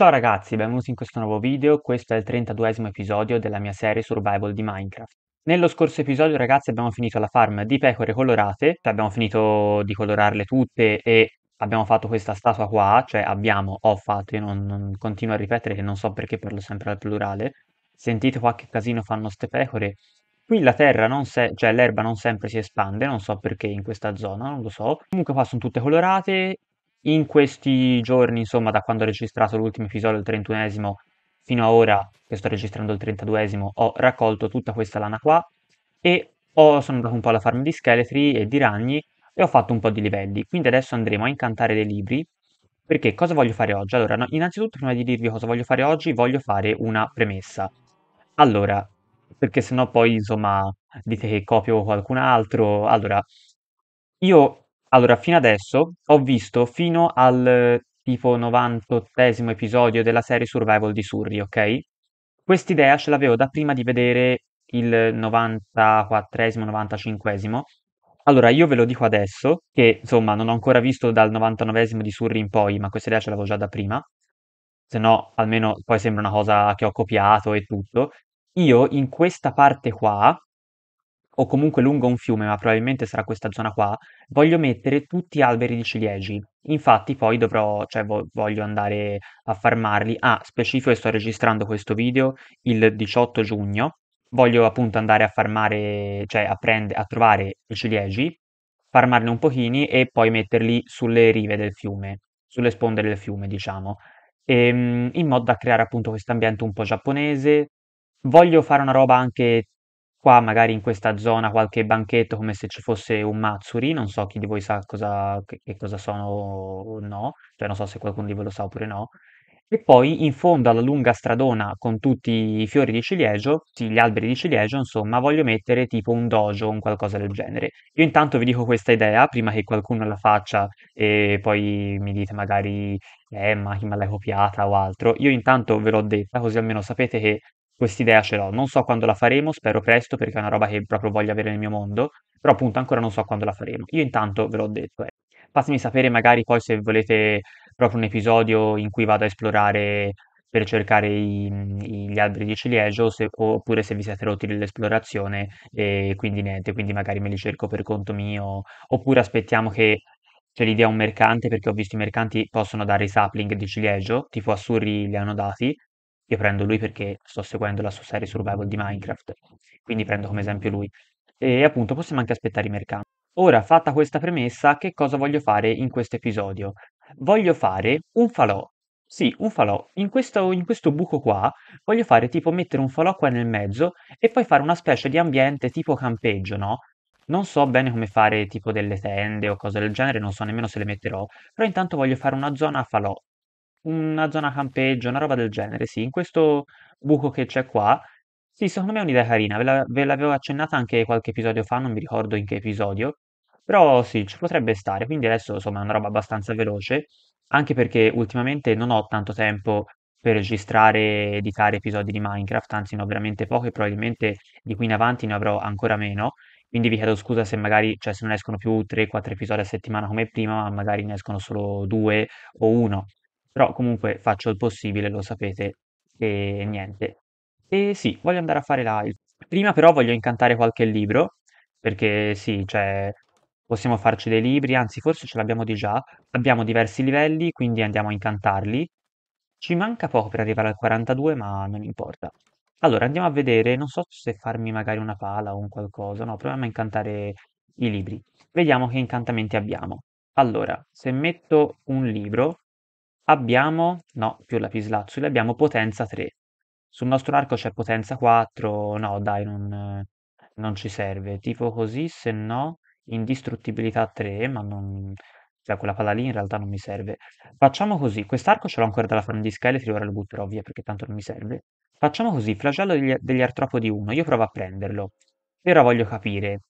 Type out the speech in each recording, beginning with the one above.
Ciao ragazzi, benvenuti in questo nuovo video, questo è il 32esimo episodio della mia serie Survival di Minecraft. Nello scorso episodio ragazzi abbiamo finito la farm di pecore colorate, cioè abbiamo finito di colorarle tutte e abbiamo fatto questa statua qua, cioè abbiamo, ho fatto, io non, non continuo a ripetere che non so perché parlo sempre al plurale. Sentite qua che casino fanno ste pecore. Qui la terra non se, cioè l'erba non sempre si espande, non so perché in questa zona, non lo so. Comunque qua sono tutte colorate, in questi giorni, insomma, da quando ho registrato l'ultimo episodio, il 31esimo, fino a ora, che sto registrando il 32esimo, ho raccolto tutta questa lana qua e ho, sono andato un po' alla farm di scheletri e di ragni e ho fatto un po' di livelli. Quindi adesso andremo a incantare dei libri, perché cosa voglio fare oggi? Allora, no, innanzitutto, prima di dirvi cosa voglio fare oggi, voglio fare una premessa. Allora, perché sennò poi, insomma, dite che copio qualcun altro. Allora, io allora, fino adesso ho visto fino al tipo 98esimo episodio della serie Survival di Surrey, ok? quest'idea ce l'avevo da prima di vedere il 94esimo, 95esimo. Allora, io ve lo dico adesso, che insomma non ho ancora visto dal 99esimo di Surrey in poi, ma questa idea ce l'avevo già da prima, se no almeno poi sembra una cosa che ho copiato e tutto. Io in questa parte qua o comunque lungo un fiume, ma probabilmente sarà questa zona qua, voglio mettere tutti alberi di ciliegi. Infatti poi dovrò, cioè vo- voglio andare a farmarli. Ah, specifico che sto registrando questo video il 18 giugno. Voglio appunto andare a farmare, cioè a, prend- a trovare i ciliegi, farmarne un pochini e poi metterli sulle rive del fiume, sulle sponde del fiume, diciamo. Ehm, in modo da creare appunto questo ambiente un po' giapponese. Voglio fare una roba anche Qua magari in questa zona qualche banchetto come se ci fosse un Matsuri, non so chi di voi sa cosa, che, che cosa sono o no, cioè non so se qualcuno di voi lo sa oppure no. E poi in fondo alla lunga stradona con tutti i fiori di ciliegio, sì, gli alberi di ciliegio, insomma, voglio mettere tipo un dojo un qualcosa del genere. Io intanto vi dico questa idea prima che qualcuno la faccia e poi mi dite magari, eh, ma chi me l'hai copiata o altro. Io intanto ve l'ho detta, così almeno sapete che quest'idea ce l'ho. Non so quando la faremo, spero presto perché è una roba che proprio voglio avere nel mio mondo, però appunto ancora non so quando la faremo. Io intanto ve l'ho detto, eh. fatemi sapere magari poi se volete proprio un episodio in cui vado a esplorare per cercare i, i, gli alberi di ciliegio se, oppure se vi siete rotti dell'esplorazione e quindi niente, quindi magari me li cerco per conto mio oppure aspettiamo che ce li dia un mercante perché ho visto i mercanti possono dare i sapling di ciliegio, tipo Assurri li hanno dati io prendo lui perché sto seguendo la sua serie survival di Minecraft, quindi prendo come esempio lui. E appunto possiamo anche aspettare i mercanti. Ora, fatta questa premessa, che cosa voglio fare in questo episodio? Voglio fare un falò. Sì, un falò. In questo, in questo buco qua voglio fare tipo mettere un falò qua nel mezzo e poi fare una specie di ambiente tipo campeggio, no? Non so bene come fare tipo delle tende o cose del genere, non so nemmeno se le metterò, però intanto voglio fare una zona a falò, una zona campeggio, una roba del genere, sì, in questo buco che c'è qua. Sì, secondo me è un'idea carina, ve l'avevo accennata anche qualche episodio fa, non mi ricordo in che episodio, però sì, ci potrebbe stare, quindi adesso insomma è una roba abbastanza veloce, anche perché ultimamente non ho tanto tempo per registrare e editare episodi di Minecraft, anzi ne ho veramente pochi, probabilmente di qui in avanti ne avrò ancora meno, quindi vi chiedo scusa se magari, cioè se non escono più 3-4 episodi a settimana come prima, ma magari ne escono solo 2 o 1. Però comunque faccio il possibile, lo sapete, e niente. E sì, voglio andare a fare live. prima però voglio incantare qualche libro, perché sì, cioè possiamo farci dei libri, anzi forse ce l'abbiamo di già, abbiamo diversi livelli, quindi andiamo a incantarli. Ci manca poco per arrivare al 42, ma non importa. Allora, andiamo a vedere, non so se farmi magari una pala o un qualcosa, no, proviamo a incantare i libri. Vediamo che incantamenti abbiamo. Allora, se metto un libro, Abbiamo, no, più la lapislazzuli, abbiamo potenza 3. Sul nostro arco c'è potenza 4, no dai, non, non ci serve. Tipo così, se no, indistruttibilità 3, ma non... Cioè, quella palla lì in realtà non mi serve. Facciamo così, quest'arco ce l'ho ancora dalla di elettri, ora lo butterò via perché tanto non mi serve. Facciamo così, flagello degli, degli artropodi 1, io provo a prenderlo. Però voglio capire,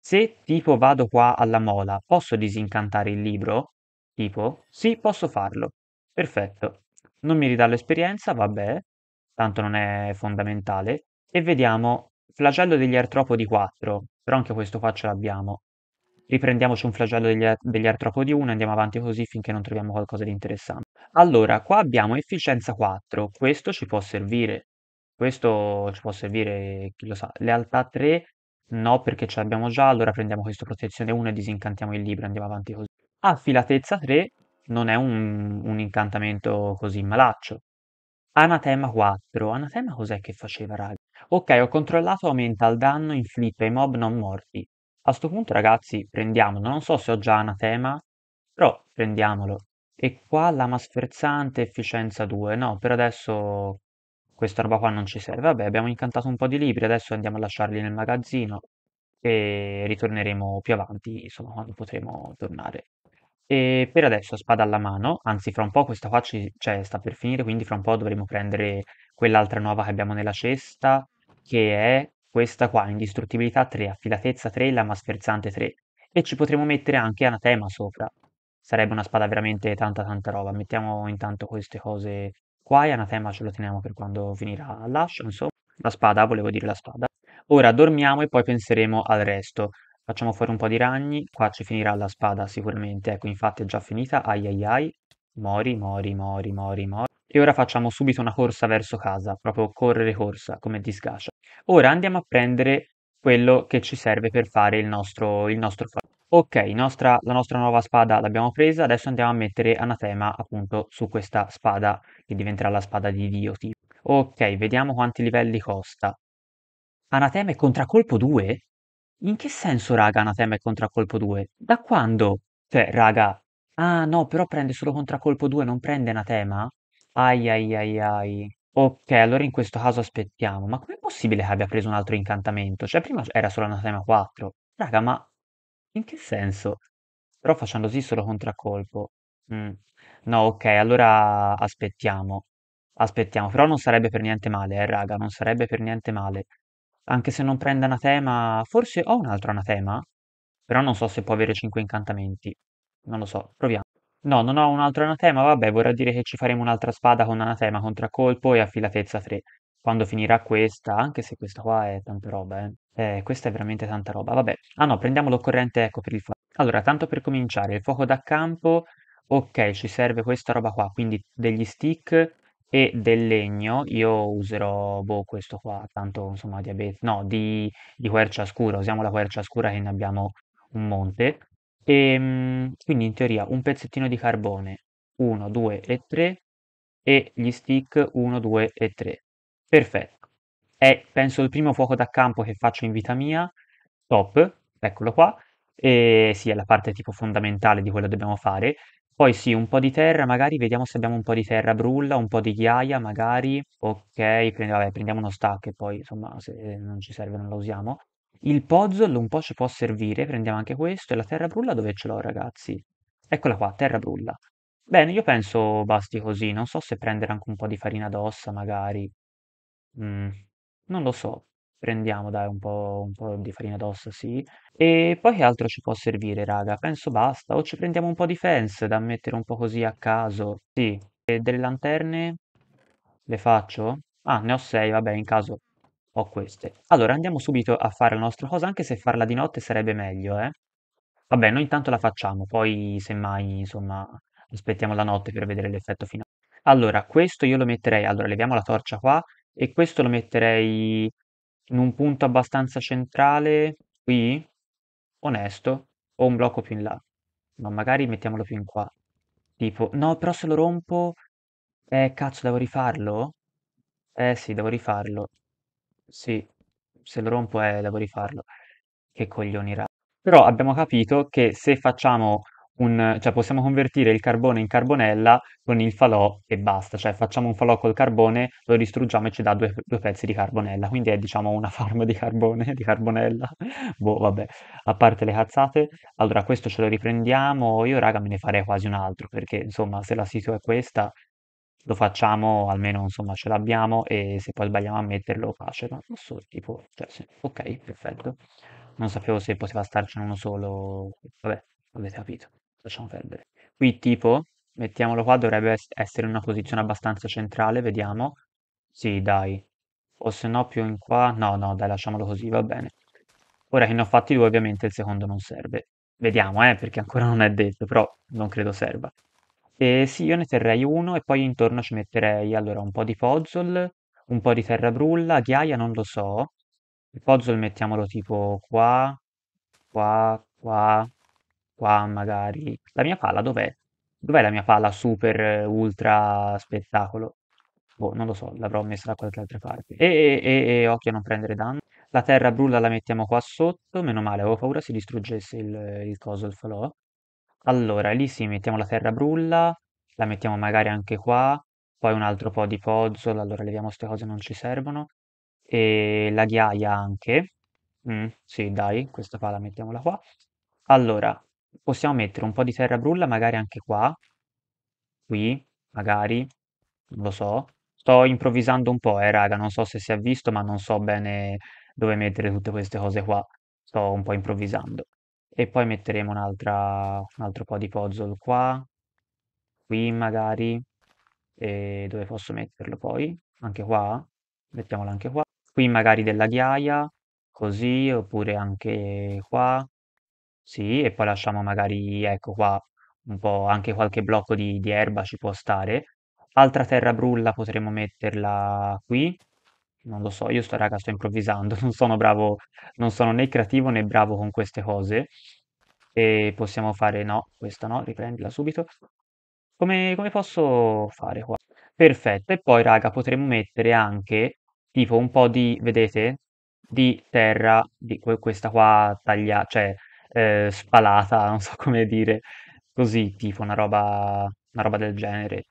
se tipo vado qua alla mola, posso disincantare il libro? Tipo, sì, posso farlo. Perfetto. Non mi ridà l'esperienza, vabbè, tanto non è fondamentale. E vediamo flagello degli artropodi 4, però anche questo qua ce l'abbiamo. Riprendiamoci un flagello degli, er-, degli artropodi 1 e andiamo avanti così finché non troviamo qualcosa di interessante. Allora, qua abbiamo efficienza 4, questo ci può servire. Questo ci può servire, chi lo sa. Lealtà 3 no perché ce l'abbiamo già, allora prendiamo questo protezione 1 e disincantiamo il libro, andiamo avanti così. Affilatezza 3 non è un, un incantamento così malaccio. Anatema 4. Anatema cos'è che faceva, raga? Ok, ho controllato, aumenta il danno inflitto ai mob non morti. A sto punto, ragazzi, prendiamolo. Non so se ho già anatema, però prendiamolo. E qua lama sferzante, efficienza 2. No, per adesso questa roba qua non ci serve. Vabbè, abbiamo incantato un po' di libri, adesso andiamo a lasciarli nel magazzino e ritorneremo più avanti, insomma, quando potremo tornare. E per adesso spada alla mano, anzi fra un po' questa qua ci, cioè, sta per finire, quindi fra un po' dovremo prendere quell'altra nuova che abbiamo nella cesta, che è questa qua, indistruttibilità 3, affilatezza 3, lama sferzante 3. E ci potremo mettere anche anatema sopra. Sarebbe una spada veramente tanta tanta roba. Mettiamo intanto queste cose qua e anatema ce lo teniamo per quando finirà l'ascia, insomma. La spada, volevo dire la spada. Ora dormiamo e poi penseremo al resto. Facciamo fuori un po' di ragni, qua ci finirà la spada sicuramente, ecco infatti è già finita, ai ai ai, mori, mori, mori, mori, mori. E ora facciamo subito una corsa verso casa, proprio correre corsa, come disgascia. Ora andiamo a prendere quello che ci serve per fare il nostro, il nostro Ok, nostra, la nostra nuova spada l'abbiamo presa, adesso andiamo a mettere anatema appunto su questa spada che diventerà la spada di Dio. Ok, vediamo quanti livelli costa. Anatema e contraccolpo 2? In che senso raga anatema e contraccolpo 2? Da quando? Cioè, raga, ah no, però prende solo contraccolpo 2, non prende anatema? Ai ai ai ai. Ok, allora in questo caso aspettiamo. Ma com'è possibile che abbia preso un altro incantamento? Cioè, prima era solo anatema 4. Raga, ma in che senso? Però facendo così solo contraccolpo. Mm. No, ok, allora aspettiamo. Aspettiamo, però non sarebbe per niente male, eh, raga, non sarebbe per niente male. Anche se non prende anatema, forse ho un altro anatema? Però non so se può avere 5 incantamenti. Non lo so, proviamo. No, non ho un altro anatema, vabbè, vorrà dire che ci faremo un'altra spada con anatema, contraccolpo e affilatezza 3. Quando finirà questa, anche se questa qua è tanta roba, eh. eh questa è veramente tanta roba, vabbè. Ah no, prendiamo l'occorrente ecco per il fuoco. Allora, tanto per cominciare, il fuoco da campo, ok, ci serve questa roba qua, quindi degli stick e del legno io userò, boh, questo qua, tanto insomma diabete, no, di, di quercia scura, usiamo la quercia scura che ne abbiamo un monte. E, ehm, quindi in teoria un pezzettino di carbone, 1, 2 e 3, e gli stick 1, 2 e 3. Perfetto. È, penso, il primo fuoco da campo che faccio in vita mia. Top, eccolo qua. E sì, è la parte tipo fondamentale di quello che dobbiamo fare. Poi sì, un po' di terra, magari vediamo se abbiamo un po' di terra brulla, un po' di ghiaia magari. Ok, prendi- vabbè, prendiamo uno stack e poi insomma se eh, non ci serve non la usiamo. Il pozzo un po' ci può servire, prendiamo anche questo. E la terra brulla dove ce l'ho ragazzi? Eccola qua, terra brulla. Bene, io penso basti così, non so se prendere anche un po' di farina d'ossa magari. Mm, non lo so. Prendiamo, dai, un po', un po' di farina d'ossa, sì. E poi che altro ci può servire, raga? Penso basta. O ci prendiamo un po' di fence da mettere un po' così a caso. Sì. E delle lanterne? Le faccio? Ah, ne ho sei, vabbè, in caso ho queste. Allora, andiamo subito a fare la nostra cosa, anche se farla di notte sarebbe meglio, eh. Vabbè, noi intanto la facciamo, poi semmai, insomma, aspettiamo la notte per vedere l'effetto finale. Allora, questo io lo metterei, allora leviamo la torcia qua e questo lo metterei in un punto abbastanza centrale, qui, onesto, o un blocco più in là. Ma magari mettiamolo più in qua. Tipo, no, però se lo rompo... Eh, cazzo, devo rifarlo? Eh sì, devo rifarlo. Sì, se lo rompo, eh, devo rifarlo. Che coglioni, coglionirà. Però abbiamo capito che se facciamo un, cioè possiamo convertire il carbone in carbonella con il falò e basta, cioè facciamo un falò col carbone, lo distruggiamo e ci dà due, due pezzi di carbonella, quindi è diciamo una forma di carbone, di carbonella, boh vabbè, a parte le cazzate, allora questo ce lo riprendiamo, io raga me ne farei quasi un altro, perché insomma se la sito è questa, lo facciamo, almeno insomma ce l'abbiamo e se poi sbagliamo a metterlo pace, ma so, tipo, cioè, sì. ok, perfetto. Non sapevo se poteva starcene uno solo, vabbè, avete capito lasciamo perdere. Qui tipo, mettiamolo qua, dovrebbe essere una posizione abbastanza centrale, vediamo. Sì, dai. O se no più in qua, no, no, dai, lasciamolo così, va bene. Ora che ne ho fatti due, ovviamente il secondo non serve. Vediamo, eh, perché ancora non è detto, però non credo serva. E sì, io ne terrei uno e poi intorno ci metterei, allora, un po' di puzzle, un po' di terra brulla, ghiaia non lo so. Il puzzle mettiamolo tipo qua, qua, qua, qua magari. La mia pala dov'è? Dov'è la mia pala super eh, ultra spettacolo? Boh, non lo so, l'avrò messa da qualche altra parte. E, e, e, occhio a non prendere danno. La terra brulla la mettiamo qua sotto, meno male, avevo paura si distruggesse il, il coso, il falò. Allora, lì sì, mettiamo la terra brulla, la mettiamo magari anche qua, poi un altro po' di puzzle, allora leviamo queste cose, non ci servono. E la ghiaia anche. Mm, sì, dai, questa pala mettiamola qua. Allora, possiamo mettere un po' di terra brulla magari anche qua, qui, magari, non lo so. Sto improvvisando un po', eh, raga, non so se si è visto, ma non so bene dove mettere tutte queste cose qua. Sto un po' improvvisando. E poi metteremo un'altra, un altro po' di puzzle qua, qui magari, e dove posso metterlo poi? Anche qua? Mettiamolo anche qua. Qui magari della ghiaia, così, oppure anche qua, sì, e poi lasciamo magari, ecco qua, un po' anche qualche blocco di di erba ci può stare. Altra terra brulla potremmo metterla qui? Non lo so, io sto raga, sto improvvisando, non sono bravo non sono né creativo né bravo con queste cose. E possiamo fare no, questa no, riprendila subito. Come come posso fare qua? Perfetto, e poi raga potremmo mettere anche tipo un po' di vedete, di terra di questa qua tagliata, cioè eh, spalata, non so come dire, così, tipo una roba, una roba del genere.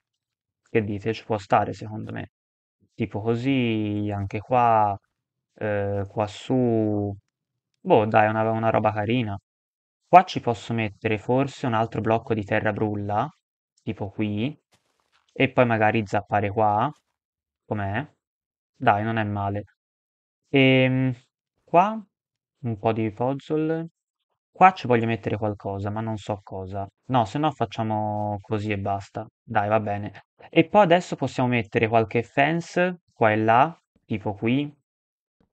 Che dite? Ci può stare, secondo me. Tipo così, anche qua, eh, qua Boh, dai, è una, una roba carina. Qua ci posso mettere forse un altro blocco di terra brulla, tipo qui, e poi magari zappare qua. Com'è? Dai, non è male. E ehm, qua un po' di puzzle. Qua ci voglio mettere qualcosa, ma non so cosa. No, se no facciamo così e basta. Dai, va bene. E poi adesso possiamo mettere qualche fence qua e là, tipo qui,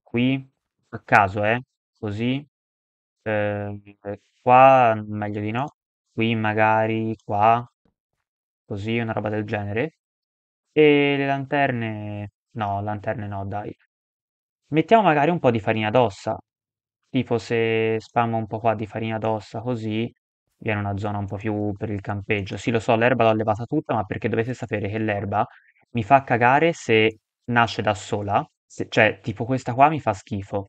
qui, a caso, eh, così. Eh, qua meglio di no. Qui magari, qua, così, una roba del genere. E le lanterne... No, lanterne no, dai. Mettiamo magari un po' di farina d'ossa, Tipo se spammo un po' qua di farina d'ossa così, viene una zona un po' più per il campeggio. Sì, lo so, l'erba l'ho levata tutta, ma perché dovete sapere che l'erba mi fa cagare se nasce da sola, se- cioè tipo questa qua mi fa schifo.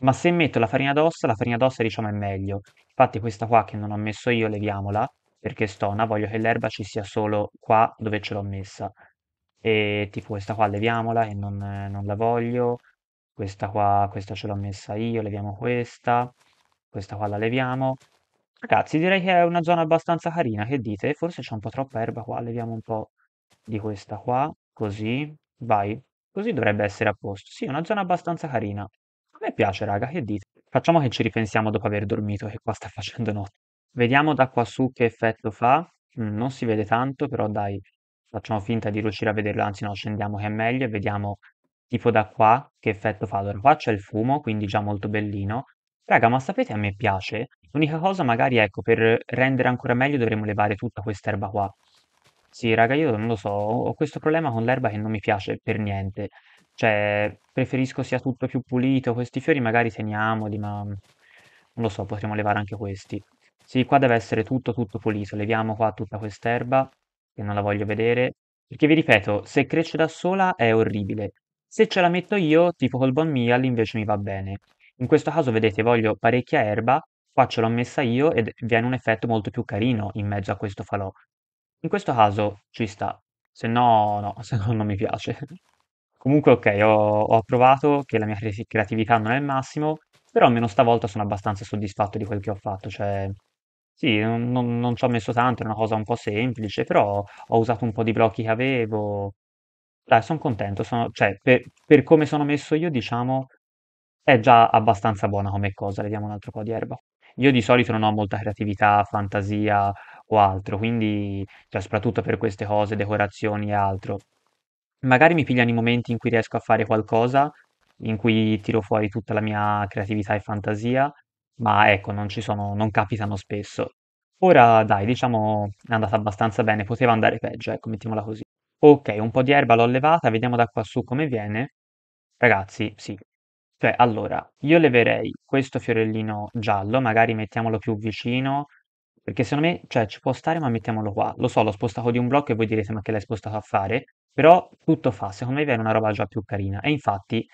Ma se metto la farina d'ossa, la farina d'ossa diciamo è meglio. Infatti questa qua che non ho messo io, leviamola, perché stona, voglio che l'erba ci sia solo qua dove ce l'ho messa. E tipo questa qua leviamola e non, non la voglio questa qua, questa ce l'ho messa io, leviamo questa, questa qua la leviamo. Ragazzi, direi che è una zona abbastanza carina, che dite? Forse c'è un po' troppa erba qua, leviamo un po' di questa qua, così, vai. Così dovrebbe essere a posto. Sì, è una zona abbastanza carina. A me piace, raga, che dite? Facciamo che ci ripensiamo dopo aver dormito, che qua sta facendo notte. Vediamo da qua su che effetto fa. Mm, non si vede tanto, però dai, facciamo finta di riuscire a vederlo, anzi no, scendiamo che è meglio e vediamo Tipo da qua che effetto fa? Allora, qua c'è il fumo, quindi già molto bellino. Raga, ma sapete a me piace? L'unica cosa magari, ecco, per rendere ancora meglio dovremmo levare tutta quest'erba qua. Sì, raga, io non lo so, ho questo problema con l'erba che non mi piace per niente. Cioè, preferisco sia tutto più pulito, questi fiori magari teniamoli, ma non lo so, potremmo levare anche questi. Sì, qua deve essere tutto tutto pulito, leviamo qua tutta quest'erba, che non la voglio vedere. Perché vi ripeto, se cresce da sola è orribile, se ce la metto io, tipo col banh meal, invece mi va bene. In questo caso, vedete, voglio parecchia erba, qua ce l'ho messa io ed viene un effetto molto più carino in mezzo a questo falò. In questo caso ci sta, se no, no, se no non mi piace. Comunque, ok, ho, ho approvato che la mia creatività non è il massimo, però almeno stavolta sono abbastanza soddisfatto di quel che ho fatto, cioè... Sì, non, non- non ci ho messo tanto, è una cosa un po' semplice, però ho usato un po' di blocchi che avevo, dai, sono contento, sono, cioè, per, per come sono messo io, diciamo, è già abbastanza buona come cosa. le diamo un altro po' di erba. Io di solito non ho molta creatività, fantasia o altro, quindi, cioè, soprattutto per queste cose, decorazioni e altro. Magari mi pigliano i momenti in cui riesco a fare qualcosa, in cui tiro fuori tutta la mia creatività e fantasia, ma ecco, non ci sono, non capitano spesso. Ora, dai, diciamo, è andata abbastanza bene, poteva andare peggio, ecco, mettiamola così. Ok, un po' di erba l'ho levata, vediamo da qua su come viene. Ragazzi, sì. Cioè, allora, io leverei questo fiorellino giallo, magari mettiamolo più vicino, perché secondo me, cioè, ci può stare, ma mettiamolo qua. Lo so, l'ho spostato di un blocco e voi direte, ma che l'hai spostato a fare? Però tutto fa, secondo me viene una roba già più carina. E infatti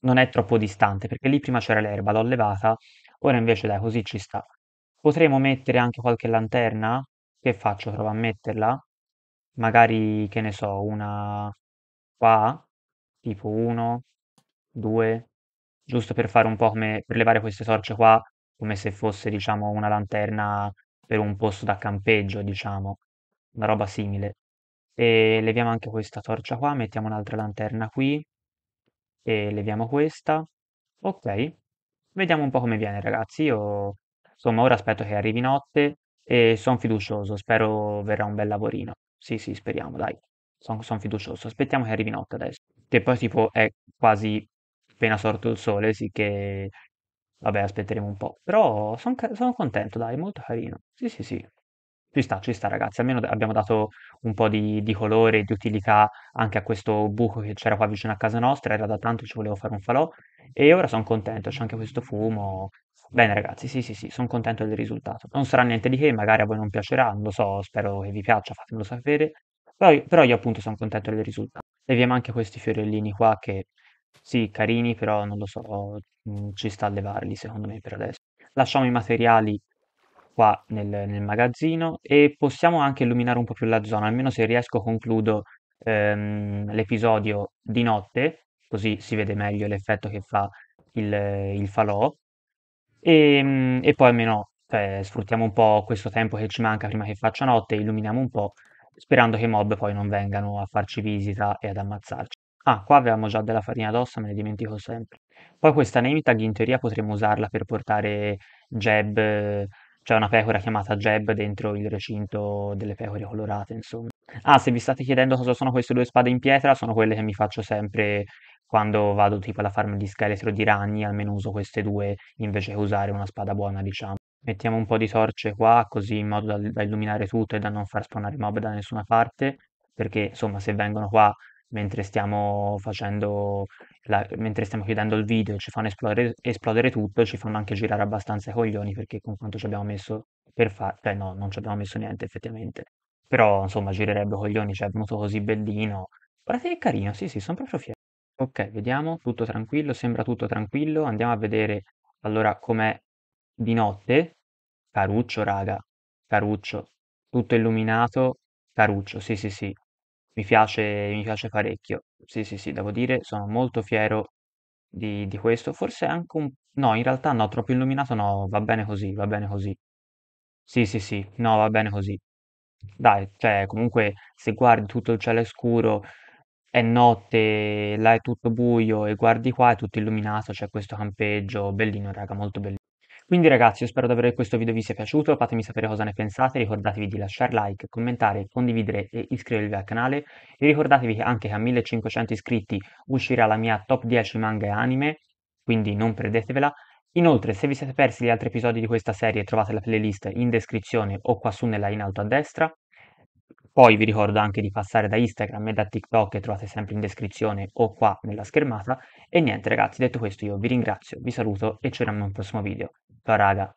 non è troppo distante, perché lì prima c'era l'erba, l'ho levata, ora invece dai, così ci sta. Potremmo mettere anche qualche lanterna? Che faccio? Provo a metterla? Magari, che ne so, una qua, tipo 1, 2, giusto per fare un po' come per levare queste torce qua, come se fosse, diciamo, una lanterna per un posto da campeggio, diciamo, una roba simile. E leviamo anche questa torcia qua, mettiamo un'altra lanterna qui e leviamo questa. Ok, vediamo un po' come viene, ragazzi. Io, insomma, ora aspetto che arrivi notte e sono fiducioso, spero verrà un bel lavorino. Sì, sì, speriamo, dai. Sono fiducioso. Aspettiamo che arrivi notte adesso. Che poi tipo è quasi appena sorto il sole, sì che... Vabbè, aspetteremo un po'. Però son sono contento, dai, molto carino. Sì, sì, sì. Ci sta, ci sta, ragazzi. Almeno abbiamo dato un po' di, di colore e di utilità anche a questo buco che c'era qua vicino a casa nostra. Era da tanto che ci volevo fare un falò. E ora sono contento, c'è anche questo fumo. Bene ragazzi, sì sì sì, sono contento del risultato. Non sarà niente di che, magari a voi non piacerà, non lo so, spero che vi piaccia, fatemelo sapere. Però, io- però io appunto sono contento del risultato. E Leviamo anche questi fiorellini qua che, sì, carini, però non lo so, mm, ci sta a levarli secondo me per adesso. Lasciamo i materiali qua nel, nel magazzino e possiamo anche illuminare un po' più la zona, almeno se riesco concludo ehm, l'episodio di notte, così si vede meglio l'effetto che fa il, il falò Ehm, e poi almeno, cioè, sfruttiamo un po' questo tempo che ci manca prima che faccia notte, illuminiamo un po', sperando che i mob poi non vengano a farci visita e ad ammazzarci. Ah, qua avevamo già della farina d'ossa, me ne dimentico sempre. Poi questa name tag in teoria potremmo usarla per portare jab c'è una pecora chiamata Jeb dentro il recinto delle pecore colorate, insomma. Ah, se vi state chiedendo cosa sono queste due spade in pietra, sono quelle che mi faccio sempre quando vado tipo alla farm di scheletro di ragni, almeno uso queste due invece che usare una spada buona, diciamo. Mettiamo un po' di torce qua, così in modo da, da illuminare tutto e da non far spawnare mob da nessuna parte, perché insomma se vengono qua mentre stiamo facendo la, mentre stiamo chiudendo il video ci fanno esplodere, esplodere, tutto, ci fanno anche girare abbastanza i coglioni perché con quanto ci abbiamo messo per fare, cioè no, non ci abbiamo messo niente effettivamente, però insomma girerebbe coglioni, cioè è venuto così bellino, guardate che carino, sì sì, sono proprio fiero. Ok, vediamo, tutto tranquillo, sembra tutto tranquillo, andiamo a vedere allora com'è di notte, caruccio raga, caruccio, tutto illuminato, caruccio, sì sì sì, mi piace, mi piace parecchio. Sì, sì, sì, devo dire, sono molto fiero di, di questo. Forse anche un... No, in realtà no, troppo illuminato no, va bene così, va bene così. Sì, sì, sì, no, va bene così. Dai, cioè, comunque, se guardi tutto il cielo è scuro, è notte, là è tutto buio e guardi qua è tutto illuminato, c'è questo campeggio, bellino, raga, molto bellino. Quindi ragazzi, io spero davvero che questo video vi sia piaciuto, fatemi sapere cosa ne pensate, ricordatevi di lasciare like, commentare, condividere e iscrivervi al canale e ricordatevi anche che a 1500 iscritti uscirà la mia top 10 manga e anime, quindi non perdetevela. Inoltre, se vi siete persi gli altri episodi di questa serie, trovate la playlist in descrizione o qua su nella in alto a destra. Poi vi ricordo anche di passare da Instagram e da TikTok che trovate sempre in descrizione o qua nella schermata. E niente ragazzi, detto questo io vi ringrazio, vi saluto e ci vediamo in un prossimo video. Ciao raga!